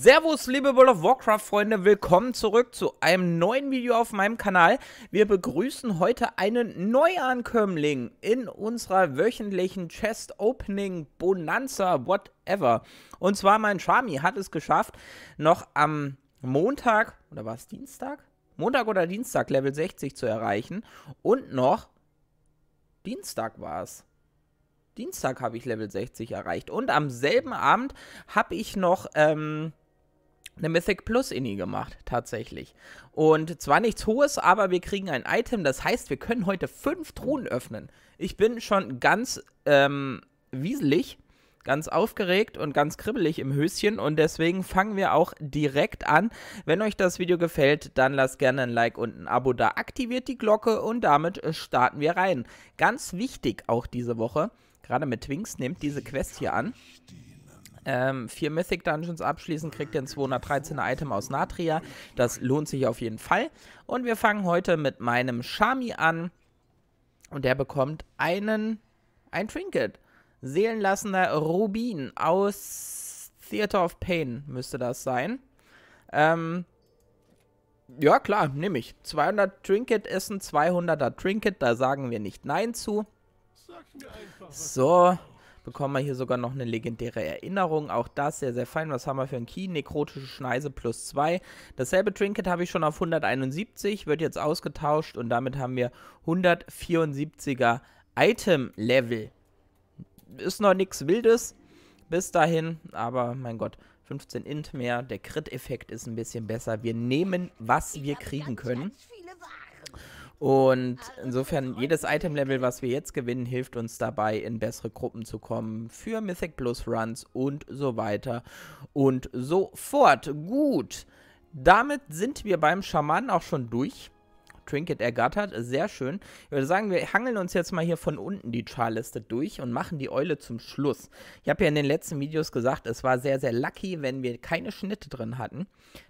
Servus, liebe World of Warcraft-Freunde, willkommen zurück zu einem neuen Video auf meinem Kanal. Wir begrüßen heute einen Neuankömmling in unserer wöchentlichen Chest Opening Bonanza, whatever. Und zwar mein Charmy hat es geschafft, noch am Montag, oder war es Dienstag? Montag oder Dienstag Level 60 zu erreichen und noch Dienstag war es. Dienstag habe ich Level 60 erreicht. Und am selben Abend habe ich noch ähm, eine Mythic Plus Inni gemacht, tatsächlich. Und zwar nichts Hohes, aber wir kriegen ein Item, das heißt, wir können heute fünf Truhen öffnen. Ich bin schon ganz ähm, wieselig, ganz aufgeregt und ganz kribbelig im Höschen und deswegen fangen wir auch direkt an. Wenn euch das Video gefällt, dann lasst gerne ein Like und ein Abo da, aktiviert die Glocke und damit äh, starten wir rein. Ganz wichtig auch diese Woche, gerade mit Twinks, nehmt diese Quest hier an. Ähm, vier Mythic Dungeons abschließen, kriegt ihr ein 213er Item aus Natria. Das lohnt sich auf jeden Fall. Und wir fangen heute mit meinem Shami an. Und der bekommt einen, ein Trinket. Seelenlassender Rubin aus Theater of Pain müsste das sein. Ähm, ja, klar, nehme ich. 200 Trinket ist ein 200er Trinket, da sagen wir nicht Nein zu. So, Bekommen wir hier sogar noch eine legendäre Erinnerung. Auch das sehr, sehr fein. Was haben wir für ein Key? Nekrotische Schneise plus 2. Dasselbe Trinket habe ich schon auf 171, wird jetzt ausgetauscht und damit haben wir 174er Item Level. Ist noch nichts Wildes bis dahin, aber mein Gott, 15 Int mehr. Der Crit-Effekt ist ein bisschen besser. Wir nehmen, was wir kriegen können. Und ah, insofern, jedes Item-Level, was wir jetzt gewinnen, hilft uns dabei, in bessere Gruppen zu kommen für Mythic Plus Runs und so weiter und so fort. Gut, damit sind wir beim Schamanen auch schon durch. Trinket ergattert. Sehr schön. Ich würde sagen, wir hangeln uns jetzt mal hier von unten die Charliste durch und machen die Eule zum Schluss. Ich habe ja in den letzten Videos gesagt, es war sehr, sehr lucky, wenn wir keine Schnitte drin hatten.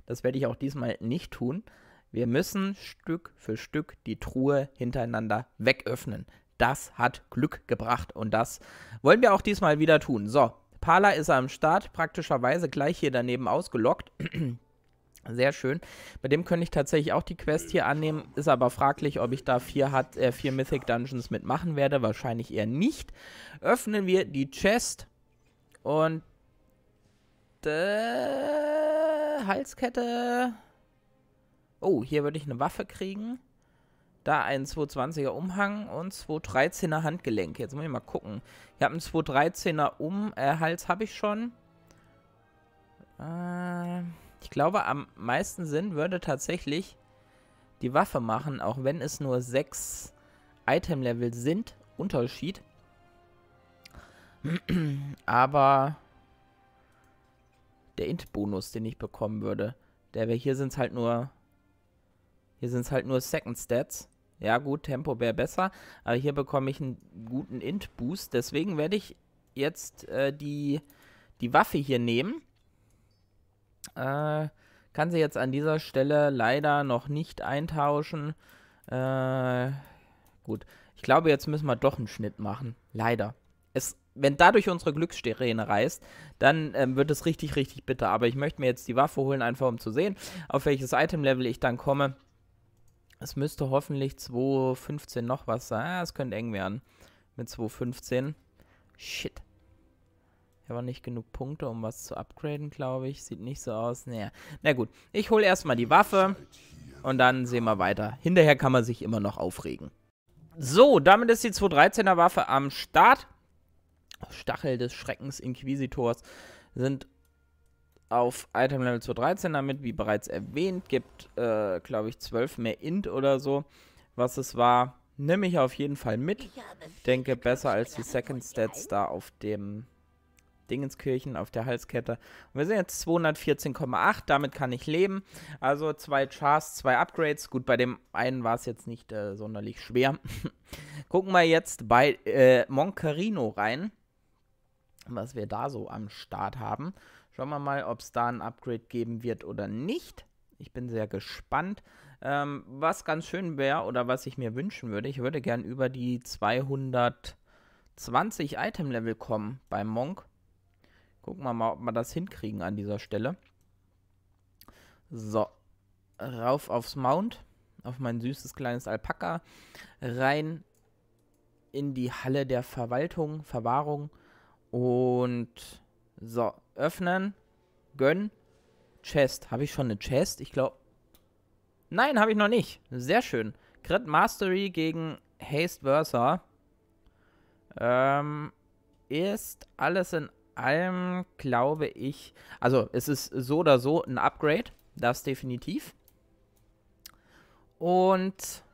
Das werde ich auch diesmal nicht tun. Wir müssen Stück für Stück die Truhe hintereinander wegöffnen. Das hat Glück gebracht und das wollen wir auch diesmal wieder tun. So, Pala ist am Start, praktischerweise gleich hier daneben ausgelockt. Sehr schön. Bei dem könnte ich tatsächlich auch die Quest hier annehmen. Ist aber fraglich, ob ich da vier, hat, äh, vier Mythic Dungeons mitmachen werde. Wahrscheinlich eher nicht. Öffnen wir die Chest. Und... Äh, Halskette oh, hier würde ich eine Waffe kriegen. Da einen 220er Umhang und 213er Handgelenk. Jetzt muss ich mal gucken. Ich habe einen 213er um äh, Hals habe ich schon. Äh, ich glaube, am meisten Sinn würde tatsächlich die Waffe machen, auch wenn es nur 6 Item-Level sind. Unterschied. Aber der Int-Bonus, den ich bekommen würde. Der wäre hier sind es halt nur hier sind es halt nur Second Stats. Ja gut, Tempo wäre besser, aber hier bekomme ich einen guten Int-Boost. Deswegen werde ich jetzt äh, die, die Waffe hier nehmen. Äh, kann sie jetzt an dieser Stelle leider noch nicht eintauschen. Äh, gut, ich glaube, jetzt müssen wir doch einen Schnitt machen. Leider. Es, wenn dadurch unsere Glückssträhne reißt, dann ähm, wird es richtig, richtig bitter. Aber ich möchte mir jetzt die Waffe holen, einfach um zu sehen, auf welches Item-Level ich dann komme. Es müsste hoffentlich 2.15 noch was sein. Ah, es könnte eng werden. Mit 2.15. Shit. Ich habe nicht genug Punkte, um was zu upgraden, glaube ich. Sieht nicht so aus. Naja. Na gut, ich hole erstmal die Waffe und dann sehen wir weiter. Hinterher kann man sich immer noch aufregen. So, damit ist die 213er Waffe am Start. Stachel des Schreckens Inquisitors sind auf Item Level 213 damit, wie bereits erwähnt, gibt, äh, glaube ich, 12 mehr Int oder so, was es war. Nehme ich auf jeden Fall mit. Denke besser als die Second Stats da auf dem Dingenskirchen, auf der Halskette. Und wir sind jetzt 214,8, damit kann ich leben. Also zwei Chars, zwei Upgrades. Gut, bei dem einen war es jetzt nicht äh, sonderlich schwer. Gucken wir jetzt bei äh, Moncarino rein was wir da so am Start haben. Schauen wir mal, ob es da ein Upgrade geben wird oder nicht. Ich bin sehr gespannt. Ähm, was ganz schön wäre oder was ich mir wünschen würde, ich würde gern über die 220 Item-Level kommen beim Monk. Gucken wir mal, ob wir das hinkriegen an dieser Stelle. So, rauf aufs Mount, auf mein süßes kleines Alpaka, rein in die Halle der Verwaltung, Verwahrung und so, öffnen, gönnen. Chest. Habe ich schon eine Chest? Ich glaube... Nein, habe ich noch nicht. Sehr schön. Crit Mastery gegen Haste Versa. Ähm, ist alles in allem, glaube ich... Also, es ist so oder so ein Upgrade. Das definitiv. Und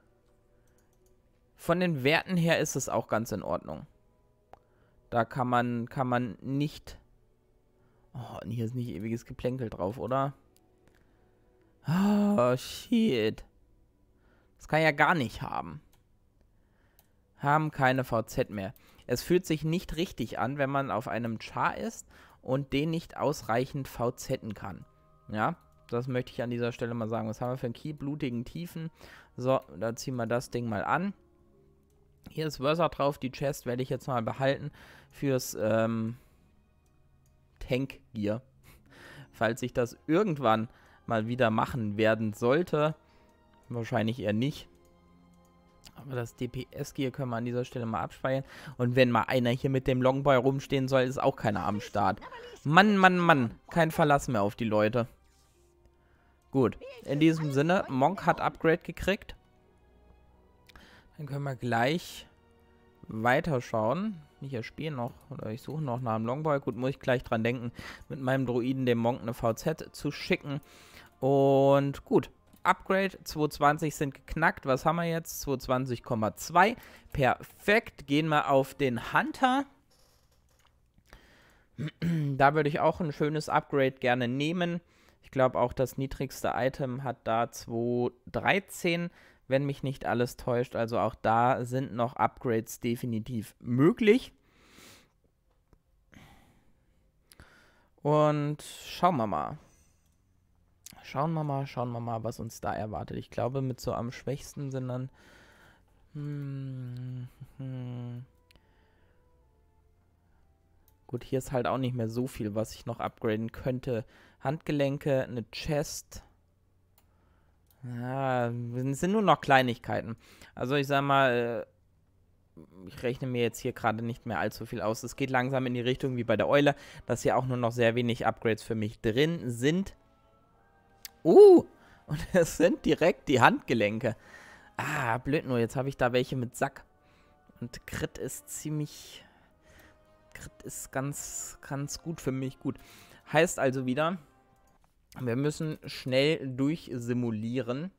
von den Werten her ist es auch ganz in Ordnung. Da kann man, kann man nicht... Oh, und hier ist nicht ewiges Geplänkel drauf, oder? Oh, shit. Das kann ich ja gar nicht haben. Haben keine VZ mehr. Es fühlt sich nicht richtig an, wenn man auf einem Char ist und den nicht ausreichend VZen kann. Ja, das möchte ich an dieser Stelle mal sagen. Was haben wir für einen Key? Blutigen Tiefen. So, da ziehen wir das Ding mal an. Hier ist Wörser drauf, die Chest werde ich jetzt mal behalten fürs ähm, Tank Gear. Falls ich das irgendwann mal wieder machen werden sollte. Wahrscheinlich eher nicht. Aber das DPS Gear können wir an dieser Stelle mal abspeichern. Und wenn mal einer hier mit dem Longboy rumstehen soll, ist auch keiner am Start. Mann, Mann, Mann. Kein Verlass mehr auf die Leute. Gut, in diesem Sinne, Monk hat Upgrade gekriegt. Dann können wir gleich weiterschauen. Ich spiele noch, oder ich suche noch nach einem Longboy. Gut, muss ich gleich dran denken, mit meinem Druiden dem Monk eine VZ zu schicken. Und gut, Upgrade 220 sind geknackt. Was haben wir jetzt? 220,2. Perfekt. Gehen wir auf den Hunter. da würde ich auch ein schönes Upgrade gerne nehmen. Ich glaube auch das niedrigste Item hat da 213 wenn mich nicht alles täuscht. Also auch da sind noch Upgrades definitiv möglich. Und schauen wir mal. Schauen wir mal, schauen wir mal, was uns da erwartet. Ich glaube, mit so am schwächsten sind dann... Hm, gut, hier ist halt auch nicht mehr so viel, was ich noch upgraden könnte. Handgelenke, eine Chest, ja, es sind nur noch Kleinigkeiten. Also ich sag mal, äh, ich rechne mir jetzt hier gerade nicht mehr allzu viel aus. Es geht langsam in die Richtung wie bei der Eule, dass hier auch nur noch sehr wenig Upgrades für mich drin sind. Uh, und es sind direkt die Handgelenke. Ah, blöd nur, jetzt habe ich da welche mit Sack. Und Crit ist ziemlich... Crit ist ganz, ganz gut für mich. Gut. Heißt also wieder, wir müssen schnell durchsimulieren,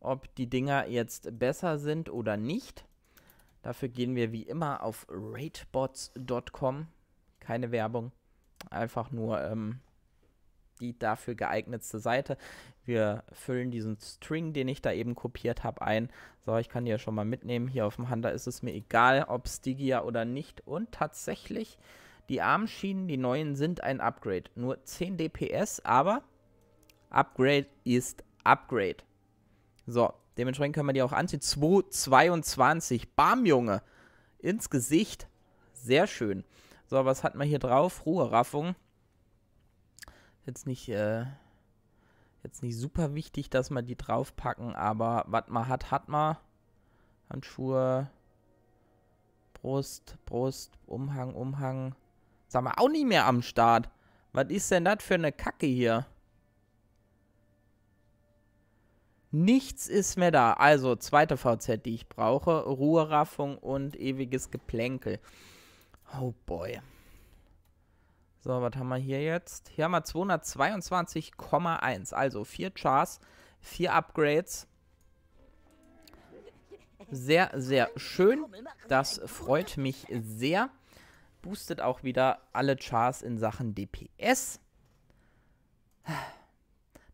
ob die Dinger jetzt besser sind oder nicht. Dafür gehen wir wie immer auf ratebots.com. Keine Werbung, einfach nur ähm, die dafür geeignetste Seite. Wir füllen diesen String, den ich da eben kopiert habe, ein. So, ich kann die ja schon mal mitnehmen. Hier auf dem Hunter ist es mir egal, ob Stigia oder nicht. Und tatsächlich, die Armschienen, die neuen, sind ein Upgrade. Nur 10 DPS, aber Upgrade ist Upgrade. So, dementsprechend können wir die auch anziehen. 2,22. Bam, Junge. Ins Gesicht. Sehr schön. So, was hat man hier drauf? Ruheraffung. Jetzt nicht, äh, jetzt nicht super wichtig, dass wir die draufpacken, aber was man hat, hat man. Handschuhe, Brust, Brust, Umhang, Umhang. Sagen wir auch nicht mehr am Start. Was ist denn das für eine Kacke hier? Nichts ist mehr da. Also zweite VZ, die ich brauche. Ruheraffung und ewiges Geplänkel. Oh boy. So, was haben wir hier jetzt? Hier haben wir 222,1. Also vier Chars, vier Upgrades. Sehr, sehr schön. Das freut mich sehr. Boostet auch wieder alle Chars in Sachen DPS.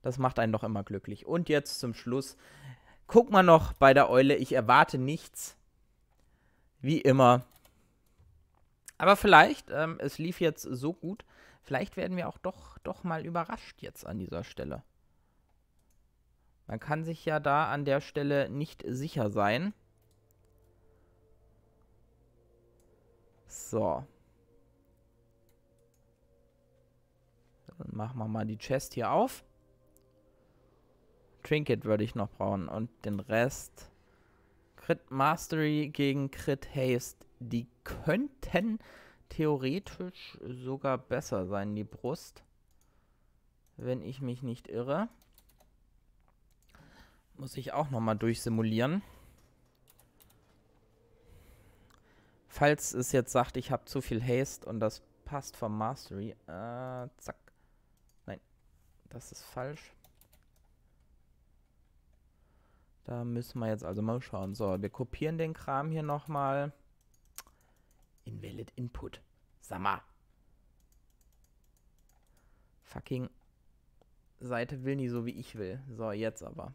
Das macht einen doch immer glücklich. Und jetzt zum Schluss. Guck mal noch bei der Eule. Ich erwarte nichts. Wie immer. Aber vielleicht, ähm, es lief jetzt so gut. Vielleicht werden wir auch doch, doch mal überrascht jetzt an dieser Stelle. Man kann sich ja da an der Stelle nicht sicher sein. So. Dann machen wir mal die Chest hier auf. Trinket würde ich noch brauchen und den Rest. Crit Mastery gegen Crit Haste. Die könnten theoretisch sogar besser sein, die Brust. Wenn ich mich nicht irre. Muss ich auch nochmal durchsimulieren. Falls es jetzt sagt, ich habe zu viel Haste und das passt vom Mastery. Äh, zack. Nein, das ist falsch. Da müssen wir jetzt also mal schauen. So, wir kopieren den Kram hier nochmal. Invalid Input. Sag mal. Fucking Seite will nie so, wie ich will. So, jetzt aber.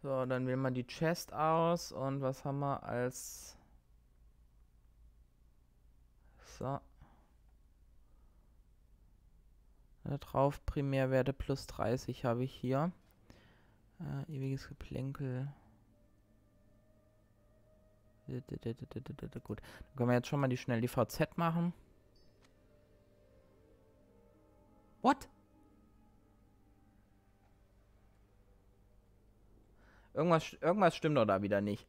So, dann wählen wir die Chest aus. Und was haben wir als... So. Da drauf Primärwerte plus 30 habe ich hier. Äh, ewiges Geplänkel. Gut, dann können wir jetzt schon mal die schnell die VZ machen. What? Irgendwas, irgendwas stimmt doch da wieder nicht.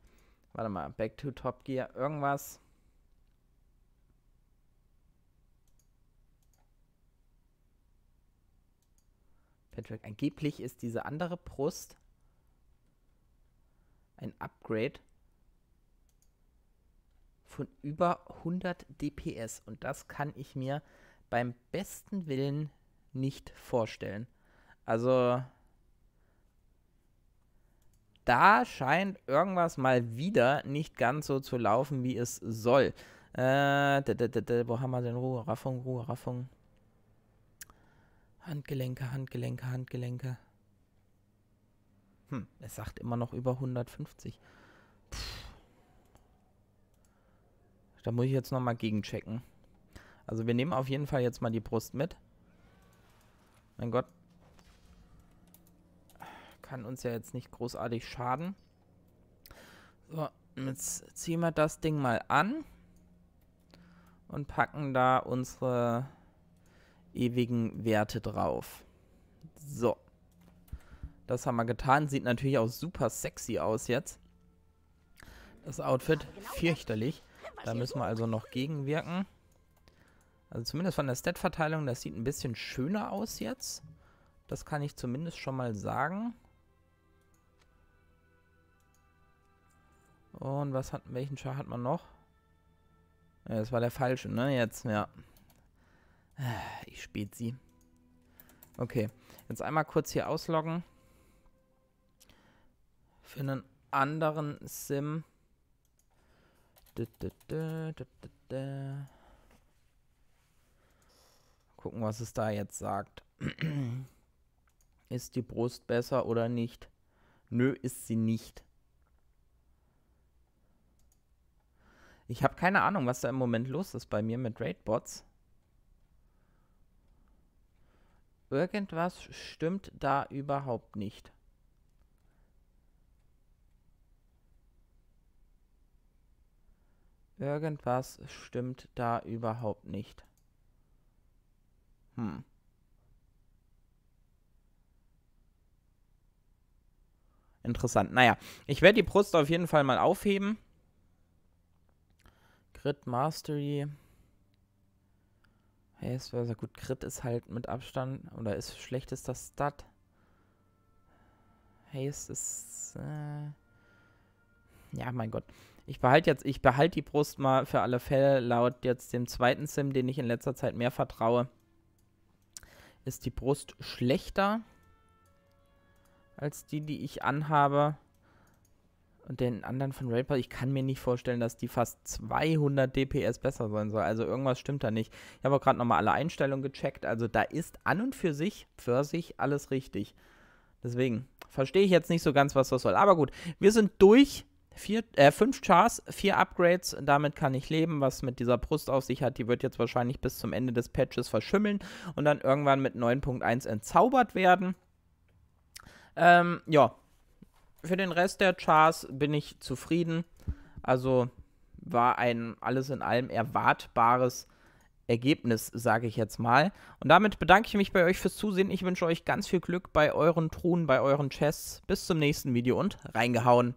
Warte mal, Back to Top Gear, irgendwas. Patchwork. Angeblich ist diese andere Brust ein Upgrade von über 100 DPS. Und das kann ich mir beim besten Willen nicht vorstellen. Also da scheint irgendwas mal wieder nicht ganz so zu laufen, wie es soll. Äh, wo haben wir denn Ruhe? Raffung, Ruhe, Raffung. Handgelenke, Handgelenke, Handgelenke. Hm, es sagt immer noch über 150. Puh. Da muss ich jetzt nochmal gegenchecken. Also wir nehmen auf jeden Fall jetzt mal die Brust mit. Mein Gott. Kann uns ja jetzt nicht großartig schaden. So, jetzt ziehen wir das Ding mal an. Und packen da unsere ewigen Werte drauf. So. Das haben wir getan. Sieht natürlich auch super sexy aus jetzt. Das Outfit fürchterlich. Da müssen wir also noch gegenwirken. Also zumindest von der Stat-Verteilung, das sieht ein bisschen schöner aus jetzt. Das kann ich zumindest schon mal sagen. Und was hat, welchen Char hat man noch? Ja, das war der falsche, ne? Jetzt, ja. Ich spät sie. Okay, jetzt einmal kurz hier ausloggen. Für einen anderen Sim. Gucken, was es da jetzt sagt. ist die Brust besser oder nicht? Nö, ist sie nicht. Ich habe keine Ahnung, was da im Moment los ist bei mir mit Raidbots. Irgendwas stimmt da überhaupt nicht. Irgendwas stimmt da überhaupt nicht. Hm. Interessant. Naja, ich werde die Brust auf jeden Fall mal aufheben. Grid Mastery. Hey, es wäre sehr gut. Crit ist halt mit Abstand oder ist schlechtester Stat. Hey, es ist. Äh ja, mein Gott. Ich behalte jetzt, ich behalte die Brust mal für alle Fälle. Laut jetzt dem zweiten Sim, den ich in letzter Zeit mehr vertraue, ist die Brust schlechter als die, die ich anhabe und den anderen von Raid Ich kann mir nicht vorstellen, dass die fast 200 DPS besser sein soll. Also irgendwas stimmt da nicht. Ich habe auch gerade nochmal alle Einstellungen gecheckt. Also da ist an und für sich, für sich alles richtig. Deswegen verstehe ich jetzt nicht so ganz, was das soll. Aber gut, wir sind durch. Vier, äh, fünf Chars, vier Upgrades, damit kann ich leben. Was mit dieser Brust auf sich hat, die wird jetzt wahrscheinlich bis zum Ende des Patches verschimmeln und dann irgendwann mit 9.1 entzaubert werden. Ähm, ja, für den Rest der Chars bin ich zufrieden. Also war ein alles in allem erwartbares Ergebnis, sage ich jetzt mal. Und damit bedanke ich mich bei euch fürs Zusehen. Ich wünsche euch ganz viel Glück bei euren Truhen, bei euren Chests. Bis zum nächsten Video und reingehauen.